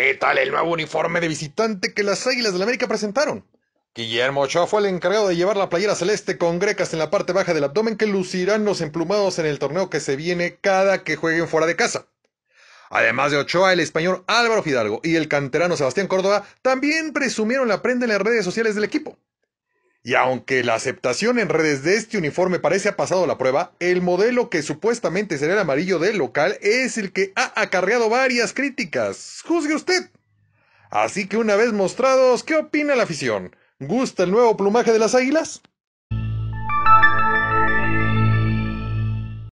¿Qué tal el nuevo uniforme de visitante que las Águilas del América presentaron? Guillermo Ochoa fue el encargado de llevar la playera celeste con grecas en la parte baja del abdomen que lucirán los emplumados en el torneo que se viene cada que jueguen fuera de casa. Además de Ochoa, el español Álvaro Fidalgo y el canterano Sebastián Córdoba también presumieron la prenda en las redes sociales del equipo. Y aunque la aceptación en redes de este uniforme parece ha pasado la prueba, el modelo que supuestamente será el amarillo del local es el que ha acarreado varias críticas. Juzgue usted. Así que una vez mostrados, ¿qué opina la afición? ¿Gusta el nuevo plumaje de las águilas?